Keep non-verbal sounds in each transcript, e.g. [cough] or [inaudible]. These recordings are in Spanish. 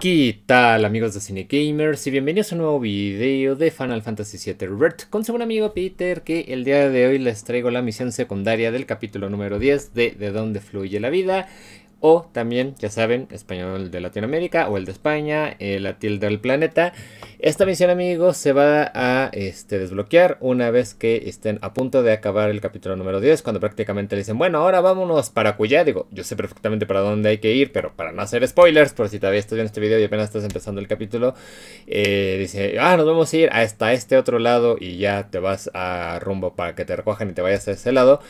¿Qué tal amigos de Cine Gamers y bienvenidos a un nuevo video de Final Fantasy VII Rebirth con su buen amigo Peter que el día de hoy les traigo la misión secundaria del capítulo número 10 de De dónde fluye la vida o también, ya saben, español de Latinoamérica o el de España, la tilde del planeta. Esta misión, amigos, se va a este, desbloquear una vez que estén a punto de acabar el capítulo número 10, cuando prácticamente le dicen, bueno, ahora vámonos para Cuyá. Digo, yo sé perfectamente para dónde hay que ir, pero para no hacer spoilers, por si todavía estás viendo este video y apenas estás empezando el capítulo, eh, dice, ah, nos vamos a ir hasta este otro lado y ya te vas a rumbo para que te recojan y te vayas a ese lado.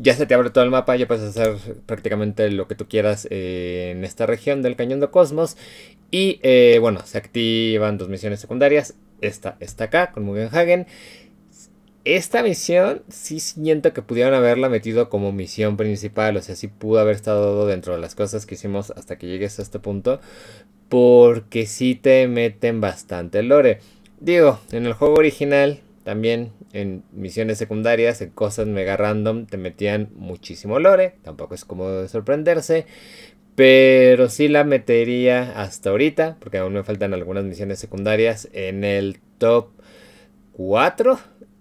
Ya se te abre todo el mapa, ya puedes hacer prácticamente lo que tú quieras eh, en esta región del Cañón de Cosmos. Y eh, bueno, se activan dos misiones secundarias. Esta está acá con Hagen Esta misión sí siento que pudieron haberla metido como misión principal. O sea, sí pudo haber estado dentro de las cosas que hicimos hasta que llegues a este punto. Porque sí te meten bastante lore. Digo, en el juego original también en misiones secundarias, en cosas mega random, te metían muchísimo lore. Tampoco es cómodo de sorprenderse. Pero sí la metería hasta ahorita, porque aún me faltan algunas misiones secundarias en el top 4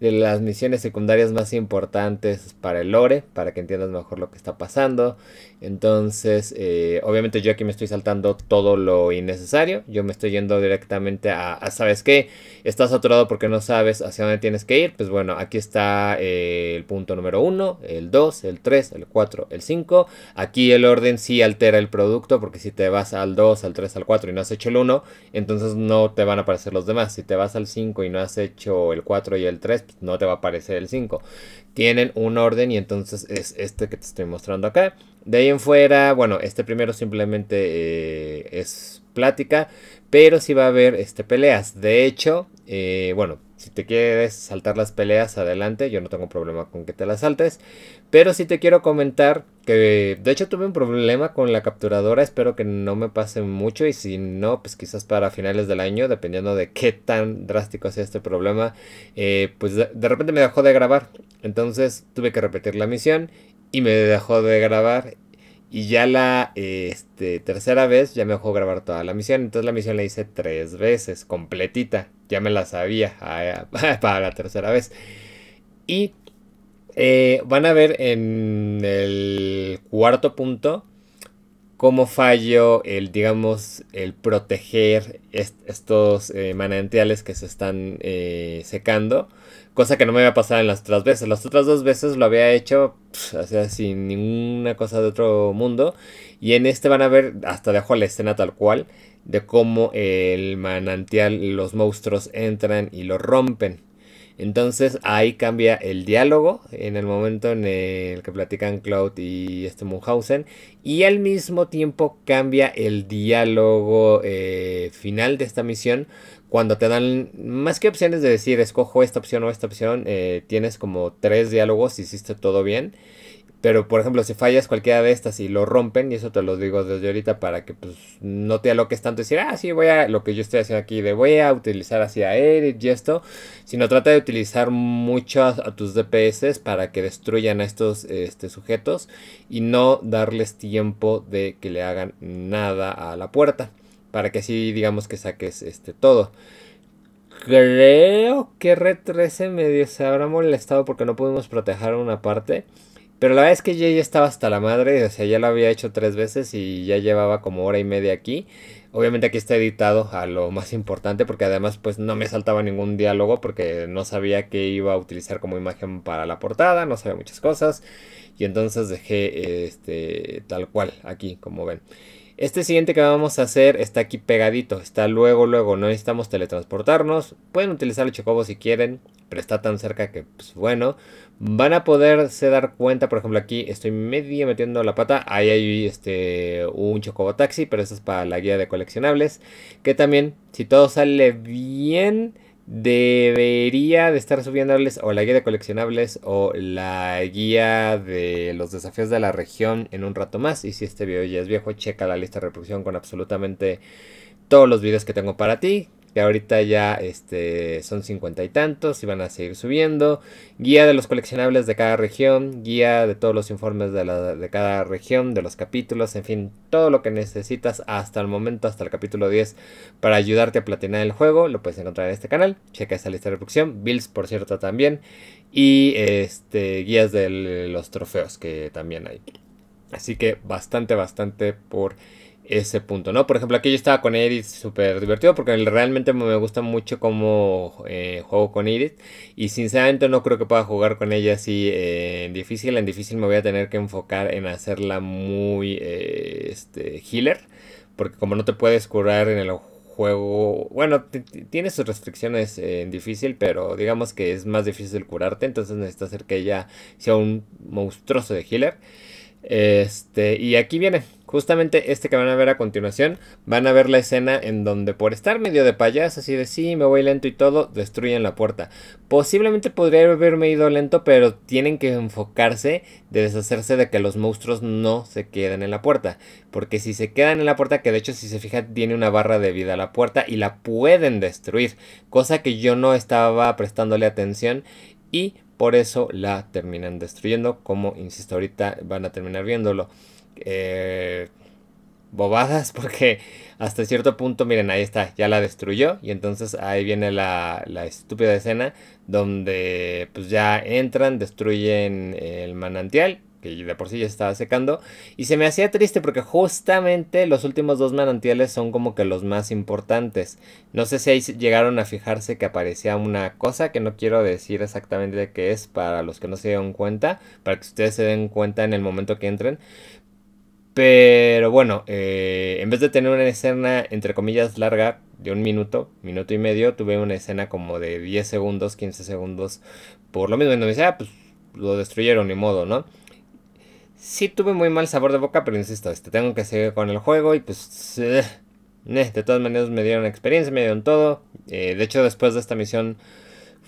de las misiones secundarias más importantes para el lore, para que entiendas mejor lo que está pasando. Entonces, eh, obviamente yo aquí me estoy saltando todo lo innecesario. Yo me estoy yendo directamente a, ¿sabes qué? Estás saturado porque no sabes hacia dónde tienes que ir. Pues bueno, aquí está eh, el punto número 1, el 2, el 3, el 4, el 5. Aquí el orden sí altera el producto porque si te vas al 2, al 3, al 4 y no has hecho el 1, entonces no te van a aparecer los demás. Si te vas al 5 y no has hecho el 4 y el 3, no te va a aparecer el 5. Tienen un orden y entonces es este que te estoy mostrando acá. De ahí en fuera, bueno, este primero simplemente eh, es plática, pero si va a haber este, peleas. De hecho, eh, bueno, si te quieres saltar las peleas, adelante, yo no tengo problema con que te las saltes. Pero sí te quiero comentar que de hecho tuve un problema con la capturadora, espero que no me pase mucho y si no, pues quizás para finales del año, dependiendo de qué tan drástico sea este problema, eh, pues de repente me dejó de grabar. Entonces tuve que repetir la misión y me dejó de grabar y ya la este, tercera vez ya me dejó grabar toda la misión. Entonces la misión la hice tres veces, completita. Ya me la sabía ah, ah, [laughs] para la tercera vez. Y eh, van a ver en el cuarto punto cómo falló el, digamos, el proteger estos eh, manantiales que se están eh, secando. Cosa que no me había pasado en las otras veces. Las otras dos veces lo había hecho sea, sin ninguna cosa de otro mundo. Y en este van a ver, hasta dejo la escena tal cual, de cómo el manantial, los monstruos entran y lo rompen. Entonces ahí cambia el diálogo en el momento en el que platican Cloud y este Munhausen. Y al mismo tiempo cambia el diálogo eh, final de esta misión. Cuando te dan más que opciones de decir escojo esta opción o esta opción, eh, tienes como tres diálogos, hiciste todo bien. Pero, por ejemplo, si fallas cualquiera de estas y lo rompen, y eso te lo digo desde ahorita para que pues, no te aloques tanto y decir, ah, sí, voy a lo que yo estoy haciendo aquí, de voy a utilizar hacia Eric y esto, sino trata de utilizar mucho a, tus DPS para que destruyan a estos este, sujetos y no darles tiempo de que le hagan nada a la puerta, para que así digamos que saques este todo creo que R13 medio se habrá molestado porque no pudimos proteger una parte. Pero la verdad es que ya, estaba hasta la madre, o sea, ya lo había hecho tres veces y ya llevaba como hora y media aquí. Obviamente aquí está editado a lo más importante porque además pues no me saltaba ningún diálogo porque no sabía que iba a utilizar como imagen para la portada, no sabía muchas cosas y entonces dejé este tal cual aquí como ven. Este siguiente que vamos a hacer está aquí pegadito, está luego, luego, no necesitamos teletransportarnos. Pueden utilizar el chocobo si quieren, pero está tan cerca que, pues bueno. Van a poderse dar cuenta, por ejemplo, aquí estoy medio metiendo la pata. Ahí hay este, un chocobo taxi, pero eso es para la guía de coleccionables. Que también, si todo sale bien debería de estar subiéndoles o la guía de coleccionables o la guía de los desafíos de la región en un rato más. Y si este video ya es viejo, checa la lista de reproducción con absolutamente todos los videos que tengo para ti que ahorita ya este, son cincuenta y tantos y van a seguir subiendo. Guía de los coleccionables de cada región, guía de todos los informes de, cada región, de los capítulos, en fin, todo lo que necesitas hasta el momento, hasta el capítulo 10, para ayudarte a platinar el juego, lo puedes encontrar en este canal. Checa esta lista de reproducción, bills por cierto también, y este, guías de los trofeos que también hay. Así que bastante, bastante por ese punto, ¿no? Por ejemplo, aquí yo estaba con Edith súper divertido porque realmente me gusta mucho cómo eh, juego con Edith y sinceramente no creo que pueda jugar con ella así eh, en difícil. En difícil me voy a tener que enfocar en hacerla muy eh, este, healer porque como no te puedes curar en el juego, bueno, tiene sus restricciones en difícil, pero digamos que es más difícil curarte, entonces necesitas hacer que ella sea un monstruoso de healer. Este, y aquí viene, Justamente este que van a ver a continuación, van a ver la escena en donde por estar medio de payas, así de sí, me voy lento y todo, destruyen la puerta. Posiblemente podría haberme ido lento, pero tienen que enfocarse de deshacerse de que los monstruos no se queden en la puerta. Porque si se quedan en la puerta, que de hecho si se fijan tiene una barra de vida a la puerta y la pueden destruir. Cosa que yo no estaba prestándole atención y por eso la terminan destruyendo. Como insisto ahorita van a terminar viéndolo. Eh, bobadas [laughs] porque hasta cierto punto, miren, ahí está, ya la destruyó y entonces ahí viene la, la estúpida escena donde pues ya entran, destruyen el manantial que de por sí ya estaba secando. Y se me hacía triste porque justamente los últimos dos manantiales son como que los más importantes. No sé si ahí llegaron a fijarse que aparecía una cosa que no quiero decir exactamente de qué es para los que no se dieron cuenta, para que ustedes se den cuenta en el momento que entren. Pero bueno, eh, en vez de tener una escena, entre comillas, larga de un minuto, minuto y medio, tuve una escena como de 10 segundos, 15 segundos, por lo mismo. no me ah, pues lo destruyeron, ni modo, ¿no? Sí tuve muy mal sabor de boca, pero insisto, este, tengo que seguir con el juego y pues... Eh, eh, de todas maneras me dieron experiencia, me dieron todo. de hecho, después de esta misión...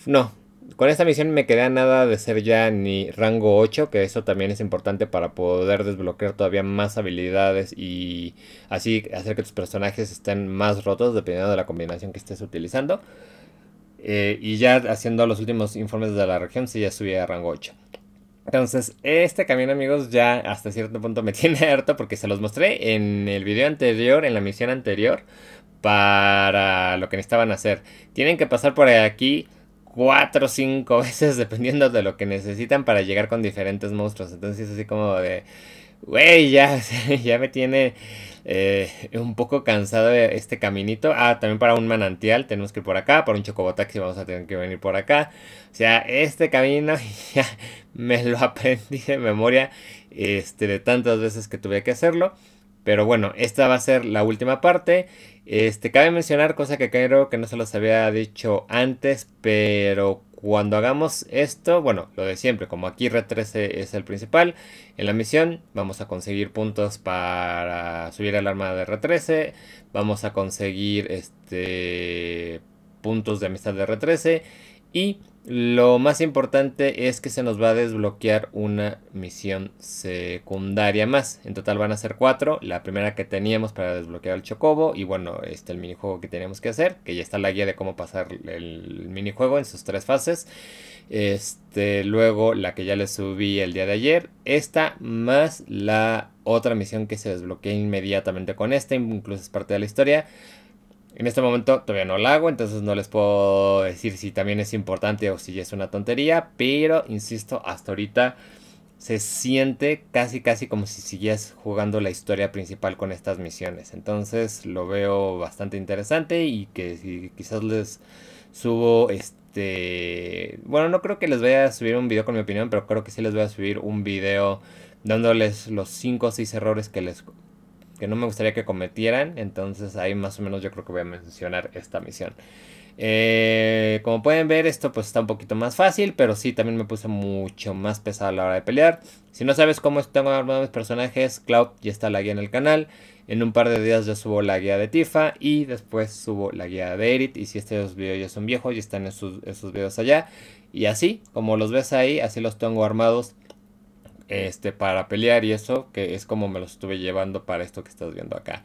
No, con esta misión me queda nada de ser ya ni rango 8, que eso también es importante para poder desbloquear todavía más habilidades y así hacer que tus personajes estén más rotos dependiendo de la combinación que estés utilizando. Eh, y ya haciendo los últimos informes de la región, Si ya subí a rango 8. Entonces, este camino, amigos, ya hasta cierto punto me [laughs] tiene harto porque se los mostré en el video anterior, en la misión anterior, para lo que necesitaban hacer. Tienen que pasar por aquí 4 o 5 veces dependiendo de lo que necesitan para llegar con diferentes monstruos. Entonces es así como de, güey, ya, [laughs] ya me tiene eh, un poco cansado este caminito. Ah, también para un manantial tenemos que ir por acá, para un chocobotaxi vamos a tener que venir por acá. O sea, este camino [laughs] ya me lo aprendí de memoria este, de tantas veces que tuve que hacerlo. Pero bueno, esta va a ser la última parte. Este, cabe mencionar, cosa que creo que no se los había dicho antes, pero cuando hagamos esto, bueno, lo de siempre, como aquí r 13 es el principal, en la misión vamos a conseguir puntos para subir al arma de r 13, vamos a conseguir este puntos de amistad de R13 y lo más importante es que se nos va a desbloquear una misión secundaria más. En total van a ser cuatro. La primera que teníamos para desbloquear el Chocobo. Y bueno, este el minijuego que teníamos que hacer. Que ya está la guía de cómo pasar el minijuego en sus tres fases. Este, luego la que ya les subí el día de ayer. Esta más la otra misión que se desbloquea inmediatamente con esta. Incluso es parte de la historia. En este momento todavía no la hago, entonces no les puedo decir si también es importante o si es una tontería, pero insisto, hasta ahorita se siente casi casi como si siguieras jugando la historia principal con estas misiones. Entonces lo veo bastante interesante y que si quizás les subo este... Bueno, no creo que les vaya a subir un video con mi opinión, pero creo que sí les voy a subir un video dándoles los 5 o 6 errores que les que no me gustaría que cometieran. Entonces ahí más o menos yo creo que voy a mencionar esta misión. Eh, como pueden ver, esto pues está un poquito más fácil, pero sí también me puse mucho más pesado a la hora de pelear. Si no sabes cómo tengo armados mis personajes, Cloud ya está la guía en el canal. En un par de días ya subo la guía de Tifa y después subo la guía de Erit. Y si estos videos ya son viejos, ya están en sus videos allá. Y así, como los ves ahí, así los tengo armados este, para pelear y eso, que es como me lo estuve llevando para esto que estás viendo acá.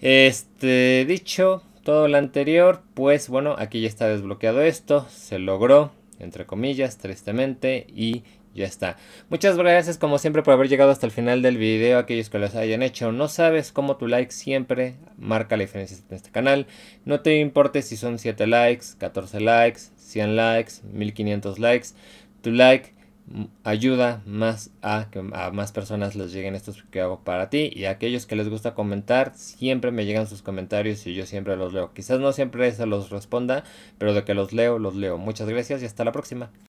Este, dicho todo lo anterior, pues bueno, aquí ya está desbloqueado esto, se logró, entre comillas, tristemente, y ya está. Muchas gracias como siempre por haber llegado hasta el final del video, aquellos que los hayan hecho. No sabes cómo tu like siempre marca la diferencia en este canal. No te importe si son 7 likes, 14 likes, 100 likes, 1500 likes. Tu like ayuda más a que a más personas les lleguen estos que hago para ti y a aquellos que les gusta comentar siempre me llegan sus comentarios y yo siempre los leo quizás no siempre se los responda pero de que los leo los leo muchas gracias y hasta la próxima